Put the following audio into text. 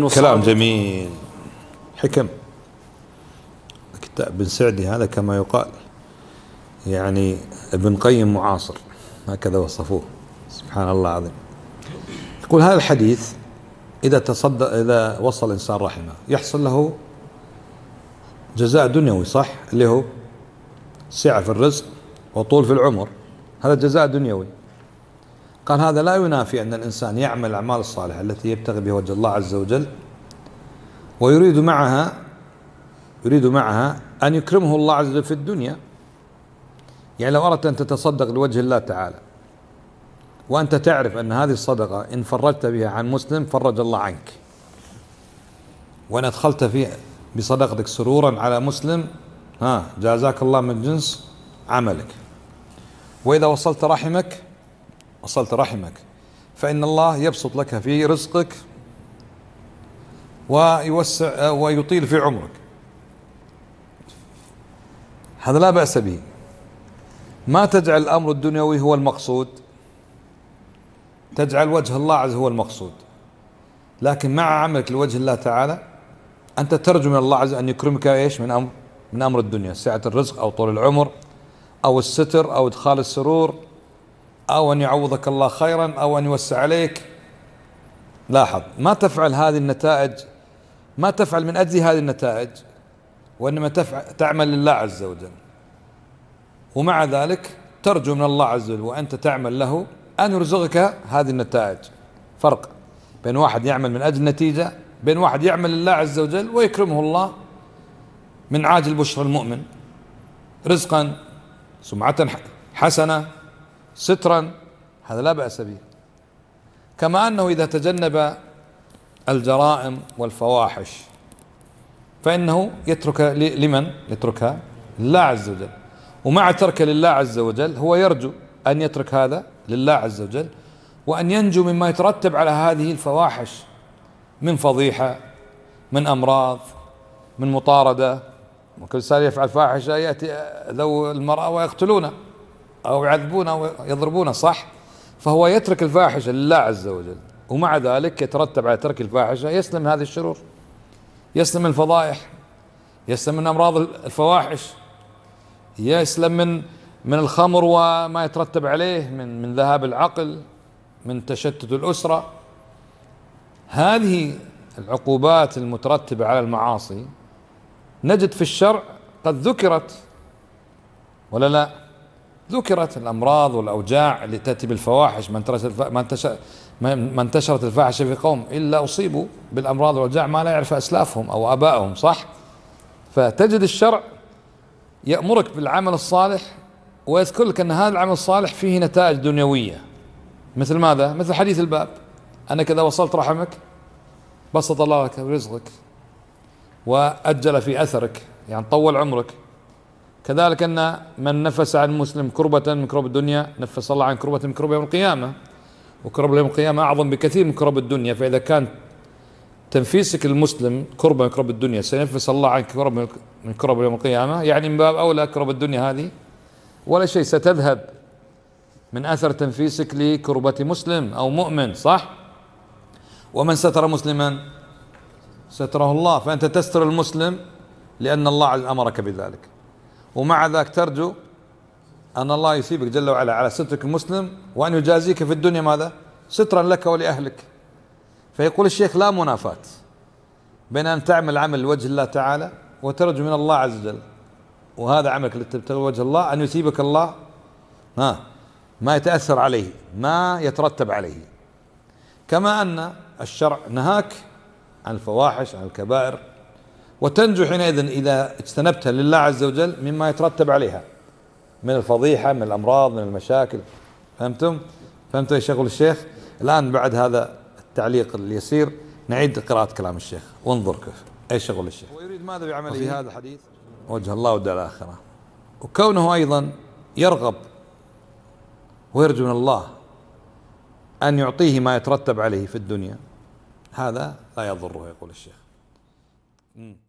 كلام جميل حكم كتاب بن سعدي هذا كما يقال يعني ابن قيم معاصر هكذا وصفوه سبحان الله العظيم يقول هذا الحديث إذا تصدى إذا وصل الإنسان رحمه يحصل له جزاء دنيوي صح اللي هو سعة في الرزق وطول في العمر هذا جزاء دنيوي قال هذا لا ينافي أن الإنسان يعمل الأعمال الصالحة التي يبتغي بها وجه الله عز وجل ويريد معها يريد معها أن يكرمه الله عز وجل في الدنيا يعني لو أردت أن تتصدق لوجه الله تعالى وأنت تعرف أن هذه الصدقة إن فرجت بها عن مسلم فرج الله عنك وإن أدخلت في بصدقتك سرورا على مسلم ها جازاك الله من جنس عملك وإذا وصلت رحمك وصلت رحمك فإن الله يبسط لك في رزقك ويوسع ويطيل في عمرك هذا لا بأس به ما تجعل الأمر الدنيوي هو المقصود تجعل وجه الله عز هو المقصود لكن مع عملك لوجه الله تعالى أنت ترجو من الله عز أن يكرمك إيش من أمر من أمر الدنيا سعة الرزق أو طول العمر أو الستر أو إدخال السرور أو أن يعوضك الله خيرا أو أن يوسع عليك لاحظ ما تفعل هذه النتائج ما تفعل من أجل هذه النتائج وإنما تفعل تعمل لله عز وجل ومع ذلك ترجو من الله عز وجل وأنت تعمل له أن يرزقك هذه النتائج فرق بين واحد يعمل من أجل نتيجة بين واحد يعمل لله عز وجل ويكرمه الله من عاجل بشرى المؤمن رزقا سمعة حسنة سترا هذا لا بأس به كما أنه إذا تجنب الجرائم والفواحش فإنه يترك لمن يتركها لله عز وجل ومع ترك لله عز وجل هو يرجو أن يترك هذا لله عز وجل وأن ينجو مما يترتب على هذه الفواحش من فضيحة من أمراض من مطاردة وكل سال يفعل فاحشة يأتي آه، ذو المرأة ويقتلونه أو يعذبونه أو يضربونه صح فهو يترك الفاحشة لله عز وجل ومع ذلك يترتب على ترك الفاحشة يسلم من هذه الشرور يسلم من الفضائح يسلم من أمراض الفواحش يسلم من من الخمر وما يترتب عليه من من ذهاب العقل من تشتت الأسرة هذه العقوبات المترتبة على المعاصي نجد في الشرع قد ذكرت ولا لا؟ ذكرت الأمراض والأوجاع اللي تأتي بالفواحش ما انتشرت ما انتشرت الفاحشة في قوم إلا أصيبوا بالأمراض والأوجاع ما لا يعرف أسلافهم أو أبائهم صح فتجد الشرع يأمرك بالعمل الصالح ويذكر لك أن هذا العمل الصالح فيه نتائج دنيوية مثل ماذا؟ مثل حديث الباب أنك إذا وصلت رحمك بسط الله لك رزقك وأجل في أثرك يعني طول عمرك كذلك أن من نفس عن مسلم كربة من كرب الدنيا نفس الله عن كربة من كرب يوم القيامة وكرب يوم القيامة أعظم بكثير من كرب الدنيا فإذا كان تنفيسك المسلم كربة من كرب الدنيا سينفس الله عن كرب من كرب يوم القيامة يعني من باب أولى كرب الدنيا هذه ولا شيء ستذهب من أثر تنفيسك لكربة مسلم أو مؤمن صح ومن ستر مسلما ستره الله فأنت تستر المسلم لأن الله أمرك بذلك ومع ذاك ترجو أن الله يثيبك جل وعلا على سترك المسلم وأن يجازيك في الدنيا ماذا سترا لك ولأهلك فيقول الشيخ لا منافاة بين أن تعمل عمل لوجه الله تعالى وترجو من الله عز وجل وهذا عملك لتبتغي وجه الله أن يثيبك الله ها ما يتأثر عليه ما يترتب عليه كما أن الشرع نهاك عن الفواحش عن الكبائر وتنجو حينئذ إذا اجتنبتها لله عز وجل مما يترتب عليها من الفضيحة من الأمراض من المشاكل فهمتم؟ فهمت يا شغل الشيخ؟ الآن بعد هذا التعليق اليسير نعيد قراءة كلام الشيخ وانظر كيف أي شغل الشيخ ويريد ماذا بعمله في هذا الحديث؟ وجه الله ودع الآخرة وكونه أيضا يرغب ويرجو من الله أن يعطيه ما يترتب عليه في الدنيا هذا لا يضره يقول الشيخ